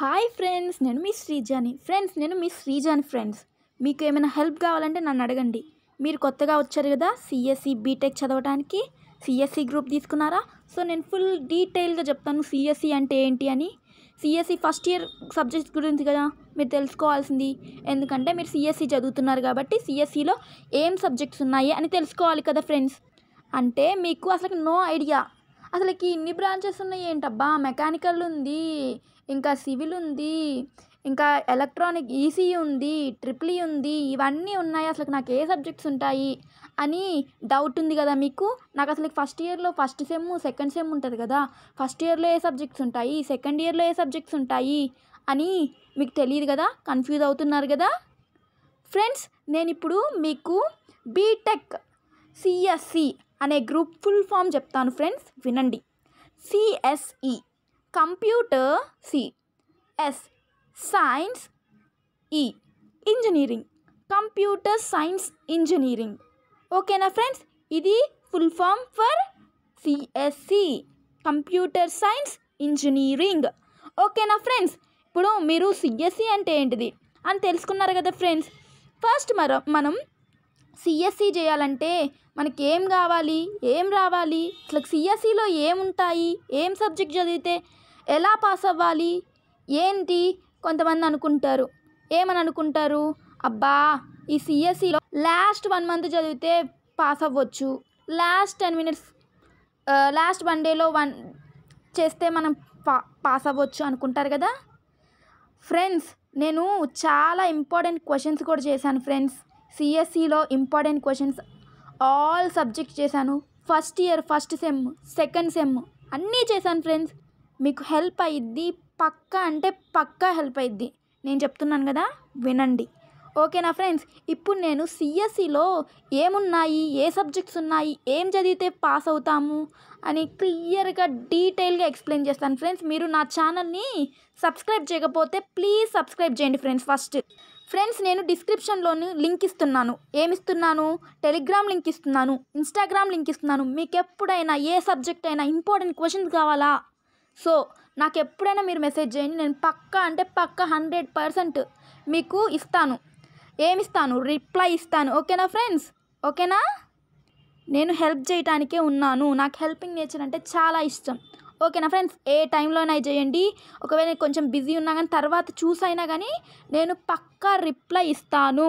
hi friends నేను మీ శ్రీజాని friends నేను మీ శ్రీజాని friends మీకు ఏమైనా హెల్ప్ కావాలంటే నన్ను అడగండి మీరు కొత్తగా వచ్చారు కదా సిఎస్సి బీటెక్ చదవడానికి సిఎస్సి గ్రూప్ తీసుకున్నారా సో నేను ఫుల్ డీటెయిల్గా చెప్తాను సిఎస్సి e అంటే ఏంటి అని సిఎస్సి ఫస్ట్ ఇయర్ సబ్జెక్ట్ గురించి కదా మీరు తెలుసుకోవాల్సింది ఎందుకంటే మీరు సిఎస్సి e చదువుతున్నారు కాబట్టి సిఎస్సిలో e ఏం సబ్జెక్ట్స్ ఉన్నాయి అని తెలుసుకోవాలి కదా ఫ్రెండ్స్ అంటే మీకు అసలు నో ఐడియా అసలుకి ఇన్ని బ్రాంచెస్ ఉన్నాయి ఏంటబ్బా మెకానికల్ ఉంది ఇంకా సివిల్ ఉంది ఇంకా ఎలక్ట్రానిక్ ఈసీ e ఉంది ట్రిపుల్ e ఉంది ఇవన్నీ ఉన్నాయి అసలు నాకు ఏ సబ్జెక్ట్స్ ఉంటాయి అని డౌట్ ఉంది కదా మీకు నాకు అసలు ఫస్ట్ ఇయర్లో ఫస్ట్ సెమ్ సెకండ్ సెమ్ ఉంటుంది కదా ఫస్ట్ ఇయర్లో ఏ సబ్జెక్ట్స్ ఉంటాయి సెకండ్ ఇయర్లో ఏ సబ్జెక్ట్స్ ఉంటాయి అని మీకు తెలియదు కదా కన్ఫ్యూజ్ అవుతున్నారు కదా ఫ్రెండ్స్ నేను ఇప్పుడు మీకు బీటెక్ సిఎస్సి అనే గ్రూప్ ఫుల్ ఫామ్ చెప్తాను ఫ్రెండ్స్ వినండి CSE computer C S science E engineering computer science engineering ఓకేనా ఫ్రెండ్స్ ఇది full form for CSC computer science engineering ఓకేనా ఫ్రెండ్స్ ఇప్పుడు మీరు సిఎస్సి అంటే ఏంటిది అని తెలుసుకున్నారు కదా ఫ్రెండ్స్ ఫస్ట్ మరో మనం సిఎస్సి చేయాలంటే మనకి ఏం కావాలి ఏం రావాలి అసలు సిఎస్సిలో ఏముంటాయి ఏం సబ్జెక్ట్ చదివితే ఎలా పాస్ అవ్వాలి ఏంటి కొంతమంది అనుకుంటారు ఏమని అనుకుంటారు అబ్బా ఈ సిఎస్సిలో లాస్ట్ వన్ మంత్ చదివితే పాస్ అవ్వచ్చు last ten minutes last one డేలో వన్ చేస్తే మనం పా పాస్ అవ్వచ్చు అనుకుంటారు కదా ఫ్రెండ్స్ నేను చాలా ఇంపార్టెంట్ క్వశ్చన్స్ కూడా చేశాను ఫ్రెండ్స్ సిఎస్సిలో ఇంపార్టెంట్ క్వశ్చన్స్ ఆల్ సబ్జెక్ట్ చేశాను first year first sem second sem అన్నీ చేశాను ఫ్రెండ్స్ మీకు హెల్ప్ అయ్యిద్ది పక్క అంటే పక్కా హెల్ప్ అయ్యిద్ది నేను చెప్తున్నాను కదా వినండి ఓకేనా ఫ్రెండ్స్ ఇప్పుడు నేను సిఎస్సిలో e ఏమున్నాయి ఏ సబ్జెక్ట్స్ ఉన్నాయి ఏం చదివితే పాస్ అవుతాము అని క్లియర్గా డీటెయిల్గా ఎక్స్ప్లెయిన్ చేస్తాను ఫ్రెండ్స్ మీరు నా ఛానల్ని సబ్స్క్రైబ్ చేయకపోతే ప్లీజ్ సబ్స్క్రైబ్ చేయండి ఫ్రెండ్స్ ఫస్ట్ ఫ్రెండ్స్ నేను డిస్క్రిప్షన్లోని లింక్ ఇస్తున్నాను ఏమిస్తున్నాను టెలిగ్రామ్ లింక్ ఇస్తున్నాను ఇన్స్టాగ్రామ్ లింక్ ఇస్తున్నాను మీకు ఎప్పుడైనా ఏ సబ్జెక్ట్ అయినా ఇంపార్టెంట్ క్వశ్చన్స్ కావాలా సో నాకు ఎప్పుడైనా మీరు మెసేజ్ చేయండి నేను పక్కా అంటే పక్కా హండ్రెడ్ పర్సెంట్ మీకు ఇస్తాను ఏమిస్తాను రిప్లై ఇస్తాను ఓకేనా ఫ్రెండ్స్ ఓకేనా నేను హెల్ప్ చేయటానికే ఉన్నాను నాకు హెల్పింగ్ నేచర్ అంటే చాలా ఇష్టం ఓకేనా ఫ్రెండ్స్ ఏ టైంలోనే చేయండి ఒకవేళ నేను కొంచెం బిజీ ఉన్నా కానీ తర్వాత చూసైనా కానీ నేను పక్కా రిప్లై ఇస్తాను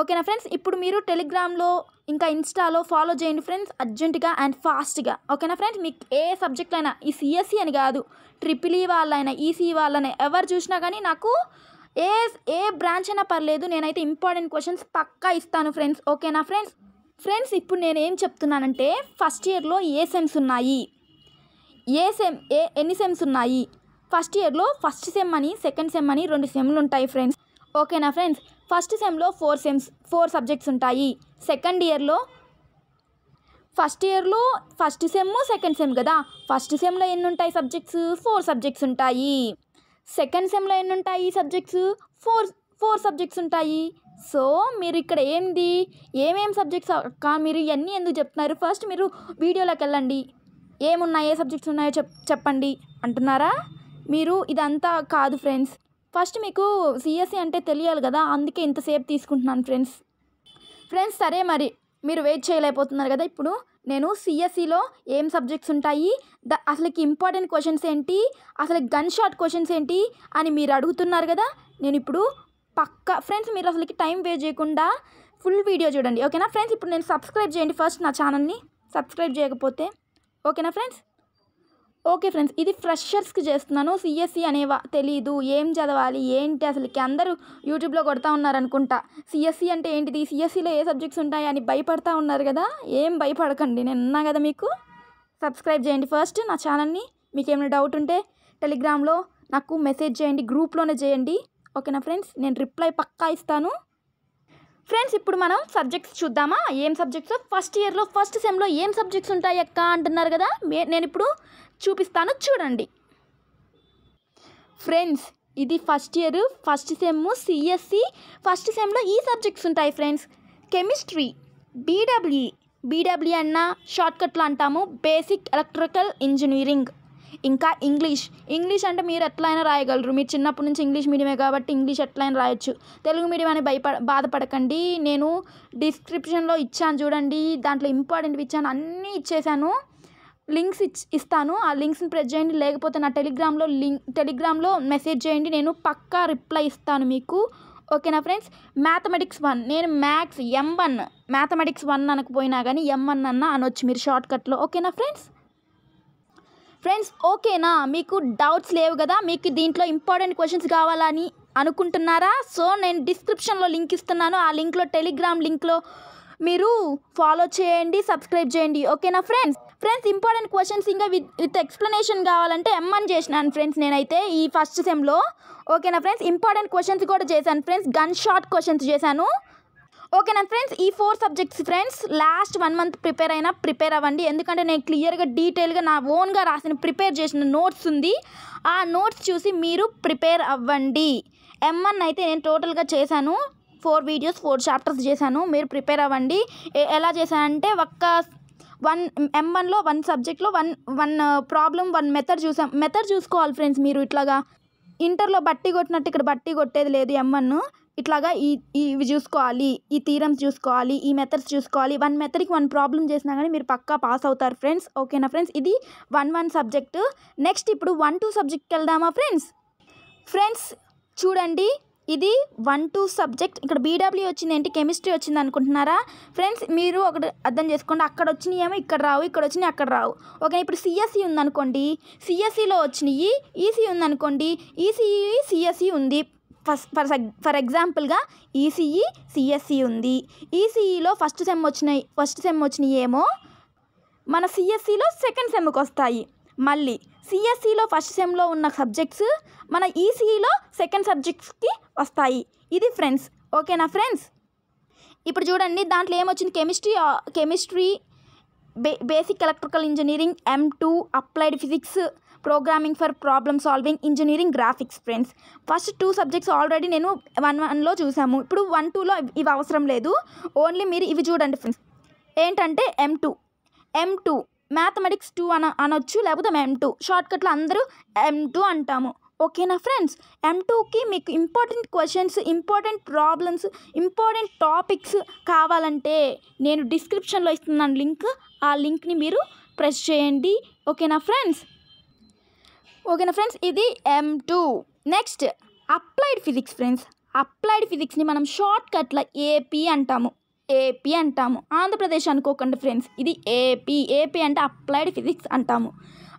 ఓకేనా ఫ్రెండ్స్ ఇప్పుడు మీరు టెలిగ్రామ్లో ఇంకా ఇన్స్టాలో ఫాలో చేయండి ఫ్రెండ్స్ అర్జెంటుగా అండ్ ఫాస్ట్గా ఓకేనా ఫ్రెండ్స్ మీకు ఏ సబ్జెక్ట్ అయినా ఈ సిఎస్సి అని కాదు ట్రిపుల్ ఈ వాళ్ళైనా ఈసీ వాళ్ళైనా ఎవరు చూసినా కానీ నాకు ఏ ఏ బ్రాంచ్ అయినా పర్లేదు నేనైతే ఇంపార్టెంట్ క్వశ్చన్స్ పక్కా ఇస్తాను ఫ్రెండ్స్ ఓకేనా ఫ్రెండ్స్ ఫ్రెండ్స్ ఇప్పుడు నేను ఏం చెప్తున్నానంటే ఫస్ట్ ఇయర్లో ఏ సెమ్స్ ఉన్నాయి ఏ సెమ్ ఏ ఎన్ని సెమ్స్ ఉన్నాయి ఫస్ట్ ఇయర్లో ఫస్ట్ సెమ్ అని సెకండ్ సెమ్ అని రెండు సెమ్లు ఉంటాయి ఫ్రెండ్స్ ఓకేనా ఫ్రెండ్స్ ఫస్ట్ సెమ్లో ఫోర్ సెమ్స్ ఫోర్ సబ్జెక్ట్స్ ఉంటాయి సెకండ్ ఇయర్లో ఫస్ట్ ఇయర్లో ఫస్ట్ సెమ్ సెకండ్ సెమ్ కదా ఫస్ట్ సెమ్లో ఎన్ని ఉంటాయి సబ్జెక్ట్స్ ఫోర్ సబ్జెక్ట్స్ ఉంటాయి సెకండ్ సెమ్లో ఎన్ని ఉంటాయి సబ్జెక్ట్స్ ఫోర్ ఫోర్ సబ్జెక్ట్స్ ఉంటాయి సో మీరు ఇక్కడ ఏంది ఏమేమి సబ్జెక్ట్స్ అక్క మీరు ఇవన్నీ ఎందుకు చెప్తున్నారు ఫస్ట్ మీరు వీడియోలోకి వెళ్ళండి ఏమున్నాయి ఏ సబ్జెక్ట్స్ ఉన్నాయో చెప్ చెప్పండి అంటున్నారా మీరు ఇదంతా కాదు ఫ్రెండ్స్ ఫస్ట్ మీకు సిఎస్సి అంటే తెలియాలి కదా అందుకే ఇంతసేపు తీసుకుంటున్నాను ఫ్రెండ్స్ ఫ్రెండ్స్ సరే మరి మీరు వెయిట్ చేయలేకపోతున్నారు కదా ఇప్పుడు నేను సిఎస్సిలో ఏం సబ్జెక్ట్స్ ఉంటాయి ద అసలుకి ఇంపార్టెంట్ క్వశ్చన్స్ ఏంటి అసలు గన్ షాట్ క్వశ్చన్స్ ఏంటి అని మీరు అడుగుతున్నారు కదా నేను ఇప్పుడు పక్క ఫ్రెండ్స్ మీరు అసలుకి టైం వేస్ట్ చేయకుండా ఫుల్ వీడియో చూడండి ఓకేనా ఫ్రెండ్స్ ఇప్పుడు నేను సబ్స్క్రైబ్ చేయండి ఫస్ట్ నా ఛానల్ని సబ్స్క్రైబ్ చేయకపోతే ఓకేనా ఫ్రెండ్స్ ఓకే ఫ్రెండ్స్ ఇది ఫ్రెషర్స్కి చేస్తున్నాను సిఎస్సి అనేవా తెలీదు ఏం చదవాలి ఏంటి అసలుకి అందరూ యూట్యూబ్లో కొడతా ఉన్నారనుకుంటా సిఎస్సి అంటే ఏంటిది సిఎస్సిలో ఏ సబ్జెక్ట్స్ ఉంటాయని అని భయపడతా ఉన్నారు కదా ఏం భయపడకండి నేను ఉన్నా కదా మీకు సబ్స్క్రైబ్ చేయండి ఫస్ట్ నా ఛానల్ని మీకు ఏమైనా డౌట్ ఉంటే టెలిగ్రామ్లో నాకు మెసేజ్ చేయండి గ్రూప్లోనే చేయండి ఓకేనా ఫ్రెండ్స్ నేను రిప్లై పక్కా ఇస్తాను ఫ్రెండ్స్ ఇప్పుడు మనం సబ్జెక్ట్స్ చూద్దామా ఏం సబ్జెక్ట్స్ ఫస్ట్ ఇయర్లో ఫస్ట్ సెమ్లో ఏం సబ్జెక్ట్స్ ఉంటాయి అక్క అంటున్నారు కదా నేను ఇప్పుడు చూపిస్తాను చూడండి ఫ్రెండ్స్ ఇది first year first sem CSC first సెమ్లో ఈ సబ్జెక్ట్స్ ఉంటాయి ఫ్రెండ్స్ కెమిస్ట్రీ బీడబ్ల్యూఈ బీడబ్ల్యూ అన్న షార్ట్కట్లో అంటాము బేసిక్ ఎలక్ట్రికల్ ఇంజనీరింగ్ ఇంకా ఇంగ్లీష్ ఇంగ్లీష్ అంటే మీరు ఎట్లయినా రాయగలరు మీరు చిన్నప్పటి నుంచి ఇంగ్లీష్ మీడియమే కాబట్టి ఇంగ్లీష్ ఎట్లయినా రాయొచ్చు తెలుగు మీడియం అని భయపడ బాధపడకండి నేను డిస్క్రిప్షన్లో ఇచ్చాను చూడండి దాంట్లో ఇంపార్టెంట్వి ఇచ్చాను అన్నీ ఇచ్చేసాను లింక్స్ ఇచ్ ఇస్తాను ఆ లింక్స్ని ప్రెస్ చేయండి లేకపోతే నా టెలిగ్రామ్లో లింక్ టెలిగ్రామ్లో మెసేజ్ చేయండి నేను పక్కా రిప్లై ఇస్తాను మీకు ఓకేనా ఫ్రెండ్స్ మ్యాథమెటిక్స్ వన్ నేను maths M one mathematics one అనకపోయినా కానీ ఎం వన్ అన్న అనొచ్చు మీరు షార్ట్కట్లో ఓకేనా ఫ్రెండ్స్ ఫ్రెండ్స్ ఓకేనా మీకు డౌట్స్ లేవు కదా మీకు దీంట్లో ఇంపార్టెంట్ క్వశ్చన్స్ కావాలని అనుకుంటున్నారా సో నేను డిస్క్రిప్షన్లో లింక్ ఇస్తున్నాను ఆ లింక్లో టెలిగ్రామ్ లింక్లో మీరు ఫాలో చేయండి సబ్స్క్రైబ్ చేయండి ఓకేనా ఫ్రెండ్స్ ఫ్రెండ్స్ ఇంపార్టెంట్ క్వశ్చన్స్ ఇంకా విత్ విత్ ఎక్స్ప్లెనేషన్ కావాలంటే ఎమ్మని చేసినాను ఫ్రెండ్స్ నేనైతే ఈ ఫస్ట్ సెమ్లో ఓకేనా ఫ్రెండ్స్ ఇంపార్టెంట్ క్వశ్చన్స్ కూడా చేశాను ఫ్రెండ్స్ గన్ షార్ట్ క్వశ్చన్స్ చేశాను ఓకేనా ఫ్రెండ్స్ ఈ four subjects friends last one month prepare అయినా ప్రిపేర్ అవ్వండి ఎందుకంటే నేను క్లియర్గా డీటెయిల్గా నా ఓన్గా రాసిన ప్రిపేర్ చేసిన నోట్స్ ఉంది ఆ నోట్స్ చూసి మీరు ప్రిపేర్ అవ్వండి ఎంఎన్ అయితే నేను టోటల్గా చేశాను ఫోర్ వీడియోస్ ఫోర్ చాప్టర్స్ చేశాను మీరు ప్రిపేర్ అవ్వండి ఎలా చేశానంటే ఒక్క వన్ ఎం వన్లో వన్ సబ్జెక్ట్లో one one problem one method చూసాం మెథడ్ చూసుకోవాలి ఫ్రెండ్స్ మీరు ఇట్లాగా ఇంటర్లో బట్టి కొట్టినట్టు ఇక్కడ బట్టి కొట్టేది లేదు ఎంవన్ ఇట్లాగా ఈ ఇవి చూసుకోవాలి ఈ థీరమ్స్ చూసుకోవాలి ఈ మెథడ్స్ చూసుకోవాలి వన్ మెథడ్కి వన్ ప్రాబ్లం చేసినా కానీ మీరు పక్కా పాస్ అవుతారు ఫ్రెండ్స్ ఓకేనా ఫ్రెండ్స్ ఇది వన్ వన్ సబ్జెక్టు నెక్స్ట్ ఇప్పుడు వన్ టూ సబ్జెక్ట్కి వెళ్దామా ఫ్రెండ్స్ ఫ్రెండ్స్ చూడండి ఇది వన్ టూ సబ్జెక్ట్ ఇక్కడ బీడబ్ల్యూ వచ్చింది ఏంటి కెమిస్ట్రీ వచ్చింది అనుకుంటున్నారా ఫ్రెండ్స్ మీరు ఒకటి అర్థం చేసుకోండి అక్కడ వచ్చినాయి ఏమో ఇక్కడ రావు ఇక్కడ వచ్చినాయి అక్కడ రావు ఓకే ఇప్పుడు సిఎస్సి e ఉందనుకోండి సిఎస్సిలో e వచ్చినాయి ఈసీ e ఉందనుకోండి ఈసీఈ సిఎస్సి ఉంది ఫస్ట్ ఫర్ ఫర్ ఎగ్జాంపుల్గా ఈసీఈ సిఎస్సి ఉంది ఈసీఈలో ఫస్ట్ సెమ్ వచ్చినాయి ఫస్ట్ సెమ్ వచ్చినాయి ఏమో మన సిఎస్సిలో సెకండ్ సెమ్కి వస్తాయి మళ్ళీ సిఎస్సిలో ఫస్ట్ సెమ్లో ఉన్న సబ్జెక్ట్స్ మన ఈసీఈలో సెకండ్ సబ్జెక్ట్స్కి వస్తాయి ఇది ఫ్రెండ్స్ ఓకేనా ఫ్రెండ్స్ ఇప్పుడు చూడండి దాంట్లో ఏమొచ్చింది కెమిస్ట్రీ కెమిస్ట్రీ బే basic electrical engineering M two applied physics programming for problem solving engineering graphics friends first two subjects already నేను వన్ వన్లో చూసాము ఇప్పుడు వన్ టూలో ఇవి అవసరం లేదు ఓన్లీ మీరు ఇవి చూడండి ఫ్రెండ్స్ ఏంటంటే M two M two mathematics two అన అనొచ్చు లేకపోతే ఎం టూ షార్ట్కట్లో అందరూ ఎం టూ అంటాము ఓకేనా ఫ్రెండ్స్ ఎం టూకి మీకు important questions important problems important topics కావాలంటే నేను డిస్క్రిప్షన్లో ఇస్తున్నాను లింక్ ఆ లింక్ని మీరు ప్రెస్ చేయండి ఓకేనా ఫ్రెండ్స్ ఓకేనా ఫ్రెండ్స్ ఇది M two next applied physics friends applied ఫిజిక్స్ని మనం షార్ట్ ఏపీ అంటాము ఏపీ అంటాము ఆంధ్రప్రదేశ్ అనుకోకండి ఫ్రెండ్స్ ఇది ఏపీ ఏపీ అంటే అప్లైడ్ ఫిజిక్స్ అంటాము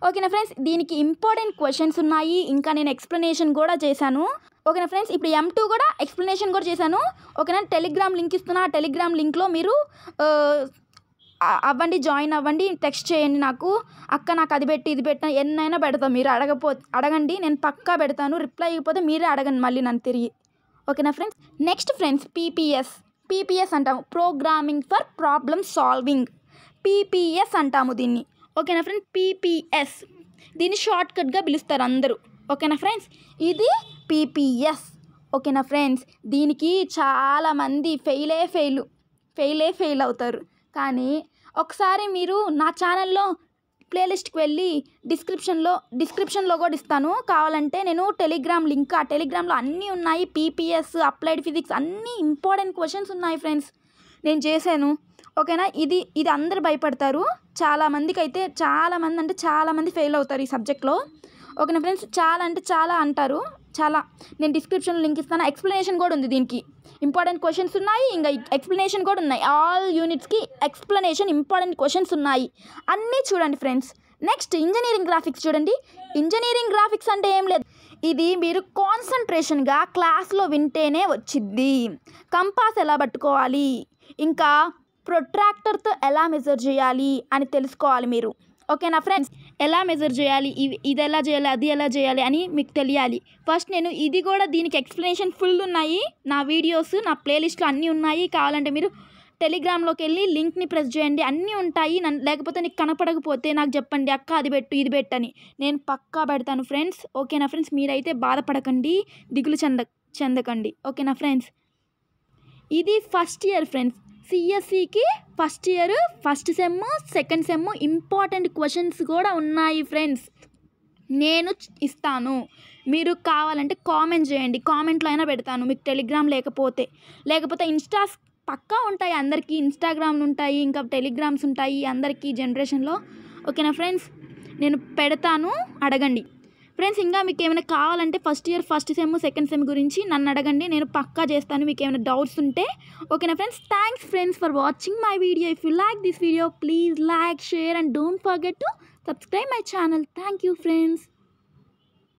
ఓకేనా ఫ్రెండ్స్ దీనికి ఇంపార్టెంట్ క్వశ్చన్స్ ఉన్నాయి ఇంకా నేను ఎక్స్ప్లెనేషన్ కూడా చేశాను ఓకేనా ఫ్రెండ్స్ ఇప్పుడు ఎం టూ కూడా ఎక్స్ప్లెనేషన్ కూడా చేశాను ఓకేనా టెలిగ్రామ్ లింక్ ఇస్తున్నా ఆ టెలిగ్రామ్ లింక్లో మీరు అవ్వండి జాయిన్ అవ్వండి టెక్స్ట్ చేయండి నాకు అక్క నాకు అది పెట్టి ఇది పెట్టిన ఎన్నైనా పెడతాం మీరు అడగపో అడగండి నేను పక్కా పెడతాను రిప్లై అయిపోతే మీరే అడగండి మళ్ళీ నన్ను తిరిగి ఓకేనా friends next friends PPS PPS అంటాము programming for problem solving PPS అంటాము దీన్ని ఓకేనా ఫ్రెండ్స్ పీపీఎస్ దీన్ని షార్ట్కట్గా పిలుస్తారు అందరూ ఓకేనా ఫ్రెండ్స్ ఇది పీపీఎస్ ఓకేనా ఫ్రెండ్స్ దీనికి చాలామంది ఫెయిలే ఫెయిల్ ఫెయిలే ఫెయిల్ అవుతారు కానీ ఒకసారి మీరు నా ఛానల్లో ప్లేలిస్ట్కి వెళ్ళి డిస్క్రిప్షన్లో డిస్క్రిప్షన్లో కూడా ఇస్తాను కావాలంటే నేను టెలిగ్రామ్ లింక్ ఆ టెలిగ్రామ్లో అన్నీ ఉన్నాయి పీపీఎస్ అప్లైడ్ ఫిజిక్స్ అన్నీ ఇంపార్టెంట్ క్వశ్చన్స్ ఉన్నాయి ఫ్రెండ్స్ నేను చేశాను ఓకేనా ఇది ఇది అందరు భయపడతారు చాలామందికి అయితే చాలామంది అంటే చాలామంది ఫెయిల్ అవుతారు ఈ సబ్జెక్ట్లో ఓకేనా ఫ్రెండ్స్ చాలా అంటే చాలా అంటారు చాలా నేను డిస్క్రిప్షన్ లింక్ ఇస్తాను ఎక్స్ప్లెనేషన్ కూడా ఉంది దీనికి ఇంపార్టెంట్ క్వశ్చన్స్ ఉన్నాయి ఇంకా ఎక్స్ప్లెనేషన్ కూడా ఉన్నాయి ఆల్ యూనిట్స్కి ఎక్స్ప్లెనేషన్ ఇంపార్టెంట్ క్వశ్చన్స్ ఉన్నాయి అన్నీ చూడండి ఫ్రెండ్స్ నెక్స్ట్ ఇంజనీరింగ్ గ్రాఫిక్స్ చూడండి ఇంజనీరింగ్ గ్రాఫిక్స్ అంటే ఏం లేదు ఇది మీరు కాన్సన్ట్రేషన్గా క్లాస్లో వింటేనే వచ్చిద్ది కంపాస్ ఎలా పట్టుకోవాలి ఇంకా ప్రొట్రాక్టర్తో ఎలా మెజర్ చేయాలి అని తెలుసుకోవాలి మీరు ఓకేనా ఫ్రెండ్స్ ఎలా మెజర్ చేయాలి ఇది ఎలా చేయాలి అది ఎలా చేయాలి అని మీకు తెలియాలి ఫస్ట్ నేను ఇది కూడా దీనికి ఎక్స్ప్లెనేషన్ ఫుల్ ఉన్నాయి నా వీడియోస్ నా ప్లేలిస్ట్లో అన్నీ ఉన్నాయి కావాలంటే మీరు టెలిగ్రామ్లోకి వెళ్ళి లింక్ని ప్రెస్ చేయండి అన్నీ ఉంటాయి లేకపోతే నీకు కనపడకపోతే నాకు చెప్పండి అక్క అది పెట్టు ఇది పెట్టని నేను పక్కా పెడతాను ఫ్రెండ్స్ ఓకేనా ఫ్రెండ్స్ మీరైతే బాధపడకండి దిగులు చెంద చెందకండి ఓకేనా ఫ్రెండ్స్ ఇది ఫస్ట్ ఇయర్ ఫ్రెండ్స్ సిఎస్సికి first year first sem second sem important questions కూడా ఉన్నాయి ఫ్రెండ్స్ నేను ఇస్తాను మీరు కావాలంటే కామెంట్ చేయండి కామెంట్లో అయినా పెడతాను మీకు టెలిగ్రామ్ లేకపోతే లేకపోతే ఇన్స్టాస్ పక్కా ఉంటాయి అందరికీ ఇన్స్టాగ్రామ్లు ఉంటాయి ఇంకా టెలిగ్రామ్స్ ఉంటాయి అందరికీ జనరేషన్లో ఓకేనా ఫ్రెండ్స్ నేను పెడతాను అడగండి ఫ్రెండ్స్ ఇంకా మీకు ఏమైనా కావాలంటే first year first sem second sem గురించి నన్ను అడగండి నేను పక్కా చేస్తాను మీకు ఏమైనా డౌట్స్ ఉంటే ఓకేనా friends thanks friends for watching my video if you like this video please like share and don't forget to subscribe my channel thank you friends